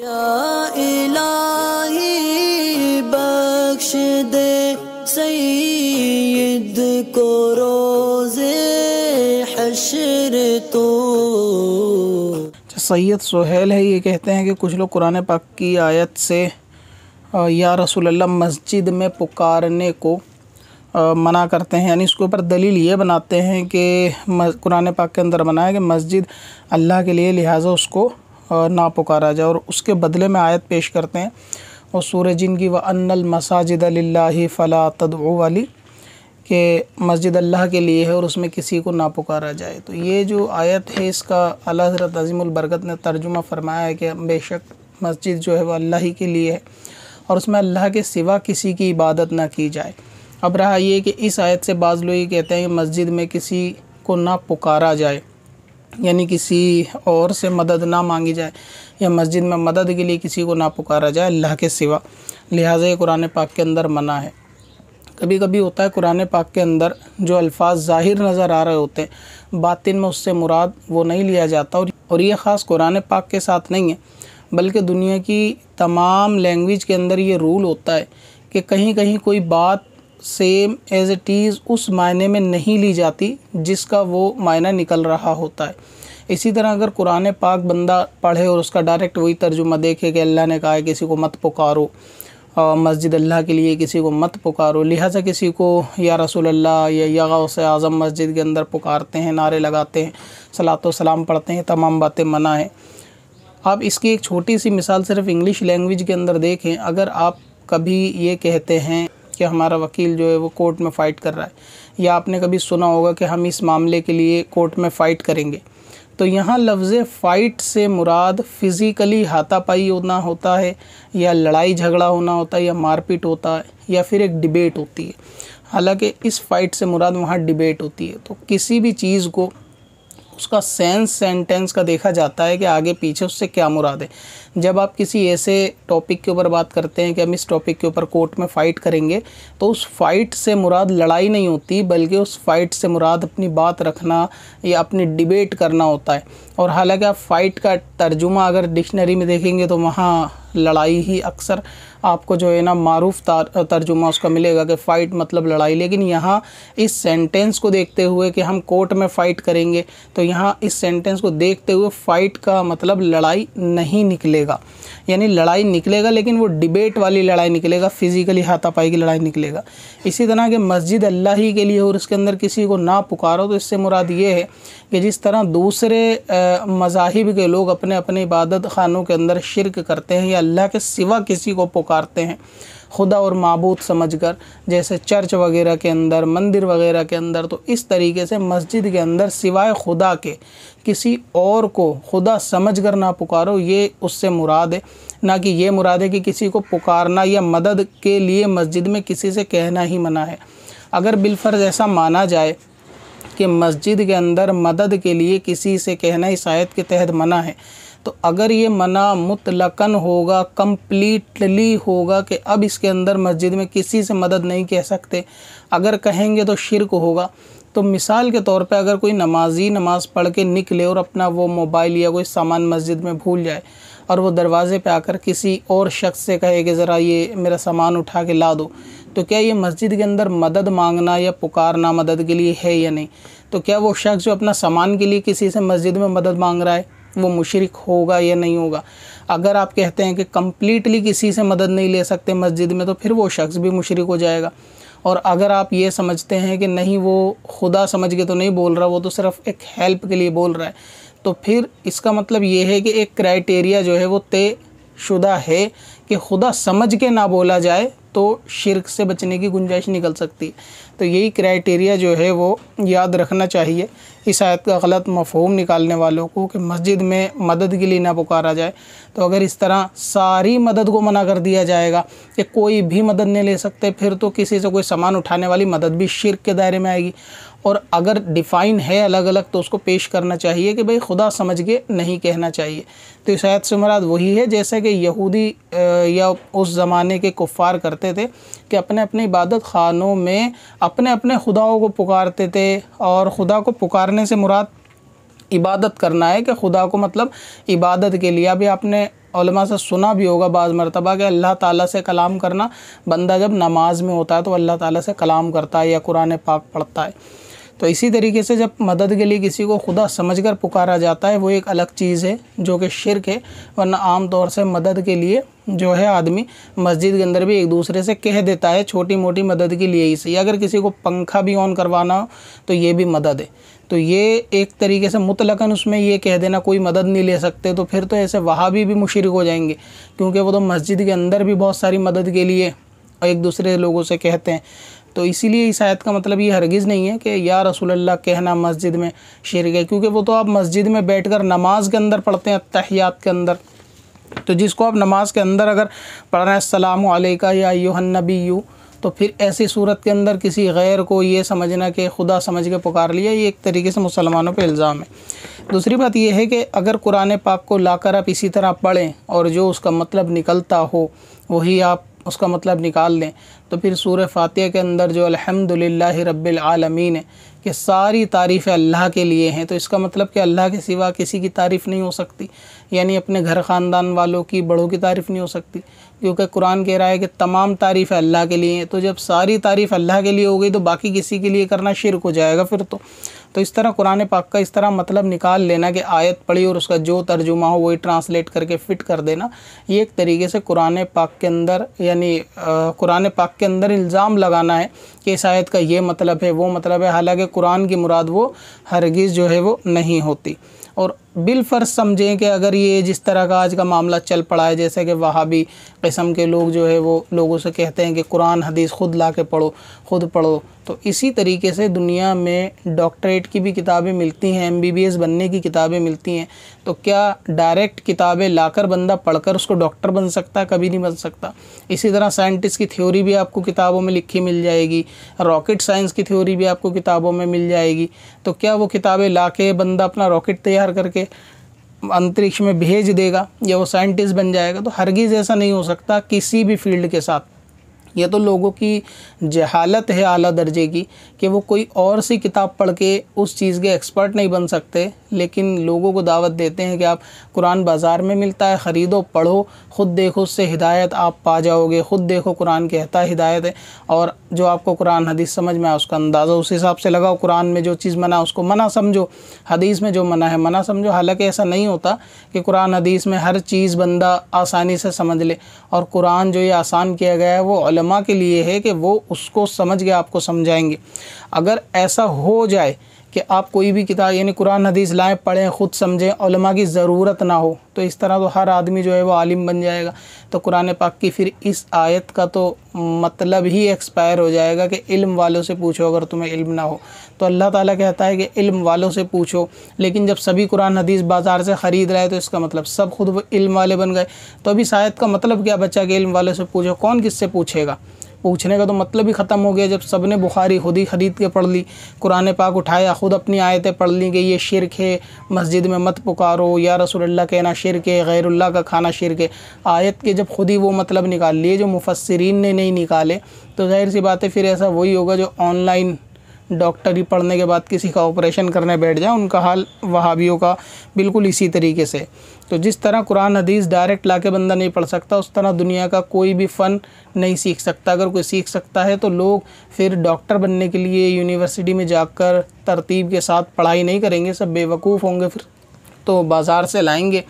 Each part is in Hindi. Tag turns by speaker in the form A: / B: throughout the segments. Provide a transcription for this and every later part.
A: तो। अच्छा, सैयद सोहेल है ये कहते हैं कि कुछ लोग कुरान पाक की आयत से या रसूल अल्लाह मस्जिद में पुकारने को मना करते हैं यानी इसके ऊपर दलील ये बनाते हैं कि कुरान पाक के अंदर बनाया कि मस्जिद अल्लाह के लिए लिहाजा उसको ना पुकारा जाए और उसके बदले में आयत पेश करते हैं और सूर्य जिन की व अनल मसाजिद फ़ला तदो वाली के मस्जिद अल्लाह के लिए है और उसमें किसी को ना पुकारा जाए तो ये जो आयत है इसका अला हजरत अज़ीमबरकत ने तर्जुमा फरमाया है कि बेशक मस्जिद जो है वह अल्लाह ही के लिए है और उसमें अल्लाह के सिवा किसी की इबादत ना की जाए अब रहा ये कि इस आयत से बाज़ लोग कहते हैं कि मस्जिद में किसी को ना पुकारा जाए यानी किसी और से मदद ना मांगी जाए या मस्जिद में मदद के लिए किसी को ना पुकारा जाए अल्लाह के सिवा लिहाजा ये कुरान पाक के अंदर मना है कभी कभी होता है कुरान पाक के अंदर जो अल्फाज ज़ाहिर नज़र आ रहे होते हैं बातिन में उससे मुराद वो नहीं लिया जाता और और ये ख़ास कुरान पाक के साथ नहीं है बल्कि दुनिया की तमाम लैंग्वेज के अंदर ये रूल होता है कि कहीं कहीं कोई बात सेम एज इट इज़ उस मायने में नहीं ली जाती जिसका वो मायना निकल रहा होता है इसी तरह अगर कुरान पाक बंदा पढ़े और उसका डायरेक्ट वही तर्जुमा देखे कि अल्लाह ने कहा है किसी को मत पुकारो मस्जिद अल्लाह के लिए किसी को मत पुकारो लिहाजा किसी को या रसूल अल्लाह या या आज़म मस्जिद के अंदर पुकारते हैं नारे लगाते हैं सलात सलाम पढ़ते हैं तमाम बातें मना है आप इसकी एक छोटी सी मिसाल सिर्फ इंग्लिश लैंग्वेज के अंदर देखें अगर आप कभी ये कहते हैं कि हमारा वकील जो है वो कोर्ट में फ़ाइट कर रहा है या आपने कभी सुना होगा कि हम इस मामले के लिए कोर्ट में फ़ाइट करेंगे तो यहाँ लफ्ज़ फ़ाइट से मुराद फ़िज़िकली हाथापाई होना होता है या लड़ाई झगड़ा होना होता है या मारपीट होता है या फिर एक डिबेट होती है हालांकि इस फ़ाइट से मुराद वहाँ डिबेट होती है तो किसी भी चीज़ को उसका सेंस सेंटेंस का देखा जाता है कि आगे पीछे उससे क्या मुराद है जब आप किसी ऐसे टॉपिक के ऊपर बात करते हैं कि हम इस टॉपिक के ऊपर कोर्ट में फ़ाइट करेंगे तो उस फाइट से मुराद लड़ाई नहीं होती बल्कि उस फाइट से मुराद अपनी बात रखना या अपनी डिबेट करना होता है और हालांकि आप फ़ाइट का तर्जुमा अगर डिक्शनरी में देखेंगे तो वहाँ लड़ाई ही अक्सर आपको जो है ना मारूफ तर्जुमा उसका मिलेगा कि फ़ाइट मतलब लड़ाई लेकिन यहाँ इस सेंटेंस को देखते हुए कि हम कोर्ट में फ़ाइट करेंगे तो यहाँ इस सेंटेंस को देखते हुए फ़ाइट का मतलब लड़ाई नहीं निकलेगा यानी लड़ाई निकलेगा लेकिन वो डिबेट वाली लड़ाई निकलेगा फिज़िकली हाथापाई की लड़ाई निकलेगा इसी तरह के मस्जिद अल्लाह ही के लिए और उसके अंदर किसी को ना पुकारो तो इससे मुराद ये है कि जिस तरह दूसरे मजाहिब के लोग अपने अपने इबादत खानों के अंदर शिरक करते हैं या अल्लाह के सिवा किसी को पुकारते हैं खुदा और मबूद समझकर जैसे चर्च वगैरह के अंदर मंदिर वगैरह के अंदर तो इस तरीके से मस्जिद के अंदर सिवाय खुदा के किसी और को खुदा समझ कर ना पुकारो ये उससे मुराद है ना कि ये मुराद है कि किसी को पुकारना या मदद के लिए मस्जिद में किसी से कहना ही मना है अगर बिलफर्ज ऐसा माना जाए कि मस्जिद के अंदर मदद के लिए किसी से कहना इस आयत के तहत मना है तो अगर ये मना मुतलकन होगा कम्प्लीटली होगा कि अब इसके अंदर मस्जिद में किसी से मदद नहीं कह सकते अगर कहेंगे तो शिरक होगा तो मिसाल के तौर पे अगर कोई नमाजी नमाज़ पढ़ के निकले और अपना वो मोबाइल या कोई सामान मस्जिद में भूल जाए और वो दरवाज़े पे आकर किसी और शख्स से कहे कि ज़रा ये मेरा सामान उठा के ला दो तो क्या ये मस्जिद के अंदर मदद मांगना या पुकारना मदद के लिए है या नहीं तो क्या वो शख्स जो अपना सामान के लिए किसी से मस्जिद में मदद मांग रहा है वो मुशरक होगा या नहीं होगा अगर आप कहते हैं कि कम्प्लीटली किसी से मदद नहीं ले सकते मस्जिद में तो फिर वो शख्स भी मुशरक हो जाएगा और अगर आप ये समझते हैं कि नहीं वो खुदा समझ के तो नहीं बोल रहा वो तो सिर्फ एक हेल्प के लिए बोल रहा है तो फिर इसका मतलब ये है कि एक क्राइटेरिया जो है वो तय शुदा है कि खुदा समझ के ना बोला जाए तो शिरक से बचने की गुंजाइश निकल सकती है तो यही क्राइटेरिया जो है वो याद रखना चाहिए इस आयत का गलत मफहम निकालने वालों को कि मस्जिद में मदद के लिए ना पुकारा जाए तो अगर इस तरह सारी मदद को मना कर दिया जाएगा कि कोई भी मदद नहीं ले सकते फिर तो किसी से कोई सामान उठाने वाली मदद भी शिरक के दायरे में आएगी और अगर डिफ़ाइन है अलग अलग तो उसको पेश करना चाहिए कि भाई खुदा समझ के नहीं कहना चाहिए तो इस से मराद वही है जैसे कि यहूदी या उस ज़माने के कुफ़ार करते थे कि अपने अपने इबादत खानों में अपने अपने खुदाओं को पुकारते थे और खुदा को पुकारने से मुराद इबादत करना है कि खुदा को मतलब इबादत के लिए अभी आपने से सुना भी होगा बाज़ मरतबा कि अल्लाह ताला से कलाम करना बंदा जब नमाज में होता है तो अल्लाह ताला से कलाम करता है या कुरान पाक पढ़ता है तो इसी तरीके से जब मदद के लिए किसी को खुदा समझकर पुकारा जाता है वो एक अलग चीज़ है जो कि शिरक है वरना आम तौर से मदद के लिए जो है आदमी मस्जिद के अंदर भी एक दूसरे से कह देता है छोटी मोटी मदद के लिए ही सही अगर किसी को पंखा भी ऑन करवाना हो तो ये भी मदद है तो ये एक तरीके से मुतलकन उसमें ये कह देना कोई मदद नहीं ले सकते तो फिर तो ऐसे वहाँ भी, भी मुशरक हो जाएंगे क्योंकि वो तो मस्जिद के अंदर भी बहुत सारी मदद के लिए एक दूसरे लोगों से कहते हैं तो इसीलिए इस आयत का मतलब ये हरगिज़ नहीं है कि या रसूलल्लाह कहना मस्जिद में शेर गए क्योंकि वो तो आप मस्जिद में बैठ कर नमाज के अंदर पढ़ते हैं तहियात के अंदर तो जिसको आप नमाज के अंदर अगर पढ़ रहे हैं सलाम अलैका या यूहनबी यू तो फिर ऐसी सूरत के अंदर किसी गैर को ये समझना कि खुदा समझ के पुकार लिया ये एक तरीके से मुसलमानों पे इल्ज़ाम है दूसरी बात यह है कि अगर कुरान पाक को लाकर आप इसी तरह पढ़ें और जो उसका मतलब निकलता हो वही आप उसका मतलब निकाल लें तो फिर सूर फातह के अंदर जो अलहमदिल्ला रबालमीन है कि सारी तारीफ़ अल्लाह के लिए हैं तो इसका मतलब कि अल्लाह के सिवा किसी की तारीफ़ नहीं हो सकती यानी अपने घर ख़ानदान वालों की बड़ों की तारीफ़ नहीं हो सकती क्योंकि कुरान कह रहा है कि तमाम तारीफ़ अल्लाह के लिए हैं तो जब सारी तारीफ़ अल्लाह के लिए हो गई तो बाकी किसी के लिए करना शिरक हो जाएगा फिर तो तो इस तरह कुरान पाक का इस तरह मतलब निकाल लेना कि आयत पढ़ी और उसका जो तर्जुमा हो वही ट्रांसलेट करके फ़िट कर देना ये एक तरीके से कुरान पाक के अंदर यानी कुरान पाक के अंदर इल्ज़ाम लगाना है कि इस आयत का ये मतलब है वो मतलब है हालांकि कुरान की मुराद वो हरगिज़ जो है वो नहीं होती और बिल समझें कि अगर ये जिस तरह का आज का मामला चल पड़ा है जैसे कि वहाँ भी कस्म के लोग जो है वो लोगों से कहते हैं कि कुरान हदीस ख़ुद ला के पढ़ो ख़ुद पढ़ो तो इसी तरीके से दुनिया में डॉक्टरेट की भी किताबें मिलती हैं एमबीबीएस बनने की किताबें मिलती हैं तो क्या डायरेक्ट किताबें लाकर बंदा पढ़कर उसको डॉक्टर बन सकता है कभी नहीं बन सकता इसी तरह साइंटिस्ट की थ्योरी भी आपको किताबों में लिखी मिल जाएगी रॉकेट साइंस की थ्योरी भी आपको किताबों में मिल जाएगी तो क्या वो किताबें ला के बंदा अपना रॉकेट तैयार करके अंतरिक्ष में भेज देगा या वो साइंटिस्ट बन जाएगा तो हरगिज़ ऐसा नहीं हो सकता किसी भी फील्ड के साथ ये तो लोगों की जहालत है आला दर्जे की कि वो कोई और सी किताब पढ़ के उस चीज़ के एक्सपर्ट नहीं बन सकते लेकिन लोगों को दावत देते हैं कि आप कुरान बाज़ार में मिलता है ख़रीदो पढ़ो ख़ुद देखो उससे हिदायत आप पा जाओगे ख़ुद देखो कुरान कहता है हिदायत है और जो आपको कुरान हदीस समझ में आए उसका अंदाज़ा उस हिसाब से लगाओ कुरान में जो चीज़ मना उसको मना समझो हदीस में जो मना है मना समझो हालांकि ऐसा नहीं होता कि कुरान हदीस में हर चीज़ बंदा आसानी से समझ ले और कुरान जो ये आसान किया गया है वो उलमा के लिए है कि वो उसको समझ के आपको समझाएंगे अगर ऐसा हो जाए कि आप कोई भी किताब यानी कुरान हदीस लाएँ पढ़ें ख़ुद समझें उलमा की ज़रूरत ना हो तो इस तरह तो हर आदमी जो है वो आलिम बन जाएगा तो कुरान पाक की फिर इस आयत का तो मतलब ही एक्सपायर हो जाएगा कि इल्म वालों से पूछो अगर तुम्हें इल्म ना हो तो अल्लाह ताला कहता है कि इल्म वालों से पूछो लेकिन जब सभी कुरान हदीस बाज़ार से ख़रीद रहे तो इसका मतलब सब खुद इल्म वाले बन गए तो अभी शायद का मतलब क्या बच्चा कि इल्म वालों से पूछो कौन किससे पूछेगा पूछने का तो मतलब ही ख़त्म हो गया जब सब ने बुखारी खुद ही ख़रीद के पढ़ ली कुरान पाक उठाया ख़ुद अपनी आयतें पढ़ ली कि ये शिरक है मस्जिद में मत पुकारो या रसोल्ला कहना शिरक है गैरुल्ला का खाना शिरक है आयत के जब खुद ही वो मतलब निकाल लिए जो मुफसरीन ने नहीं निकाले तो जाहिर सी बात है फिर ऐसा वही होगा जो ऑनलाइन डॉक्टर ही पढ़ने के बाद किसी का ऑपरेशन करने बैठ जाए उनका हाल वहाबियों का बिल्कुल इसी तरीके से तो जिस तरह कुरान हदीस डायरेक्ट ला के बंदा नहीं पढ़ सकता उस तरह दुनिया का कोई भी फ़न नहीं सीख सकता अगर कोई सीख सकता है तो लोग फिर डॉक्टर बनने के लिए यूनिवर्सिटी में जाकर तरतीब के साथ पढ़ाई नहीं करेंगे सब बेवकूफ़ होंगे फिर तो बाज़ार से लाएंगे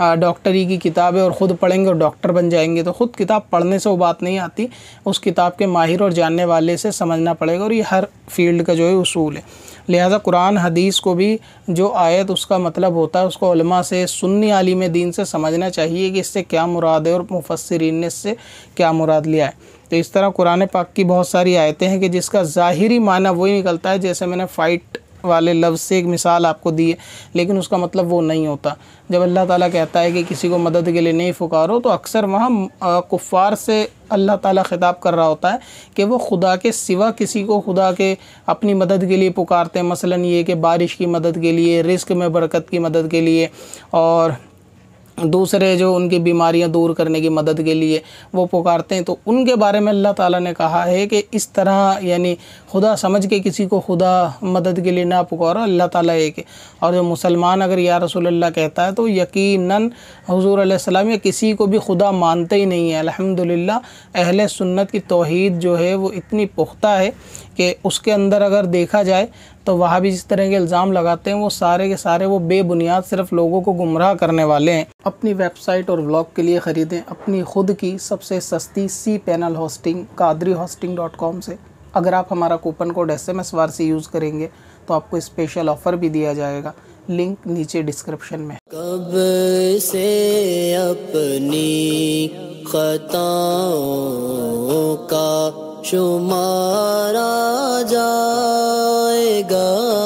A: डॉक्टरी की किताब है और ख़ुद पढ़ेंगे और डॉक्टर बन जाएंगे तो ख़ुद किताब पढ़ने से वो बात नहीं आती उस किताब के माहिर और जानने वाले से समझना पड़ेगा और ये हर फील्ड का जो है उसूल है लिहाजा कुरान हदीस को भी जो आयत उसका मतलब होता है उसको उलमा से सुन्नी आलिम दीन से समझना चाहिए कि इससे क्या मुराद है और मुफसरीन ने इससे क्या मुराद लिया है तो इस तरह कुरान पाक की बहुत सारी आयतें हैं कि जिसका ज़ाहरी माना वही निकलता है जैसे मैंने फ़ाइट वाले लफ्ज़ से एक मिसाल आपको दी है लेकिन उसका मतलब वो नहीं होता जब अल्लाह ताला कहता है कि किसी को मदद के लिए नहीं पुकारो तो अक्सर वहाँ कुफ़ार से अल्लाह ताला ख़िताब कर रहा होता है कि वो खुदा के सिवा किसी को खुदा के अपनी मदद के लिए पुकारते हैं मसलन ये कि बारिश की मदद के लिए रिस्क में बरकत की मदद के लिए और दूसरे जो उनकी बीमारियां दूर करने की मदद के लिए वो पुकारते हैं तो उनके बारे में अल्लाह ताला ने कहा है कि इस तरह यानी खुदा समझ के किसी को खुदा मदद के लिए ना पुकारो अल्लाह ताला एक है और जो मुसलमान अगर या रसूल अल्लाह कहता है तो यकीनन हजूर सलाम या किसी को भी खुदा मानते ही नहीं है अल्हम्दुलिल्लाह अहल सुन्नत की तोहीद जो है वो इतनी पुख्ता है कि उसके अंदर अगर देखा जाए तो वहाँ भी जिस तरह के इल्ज़ाम लगाते हैं वो सारे के सारे वो बेबुनियाद सिर्फ लोगों को गुमराह करने वाले हैं अपनी वेबसाइट और ब्लॉग के लिए ख़रीदें अपनी खुद की सबसे सस्ती सी panel hosting Qadri hosting dot com से अगर आप हमारा coupon code S M S वार से यूज़ करेंगे तो आपको स्पेशल ऑफ़र भी दिया जाएगा लिंक नीचे डिस्क्रिप्शन में कब से अपनी खताओं का शुमारा जाएगा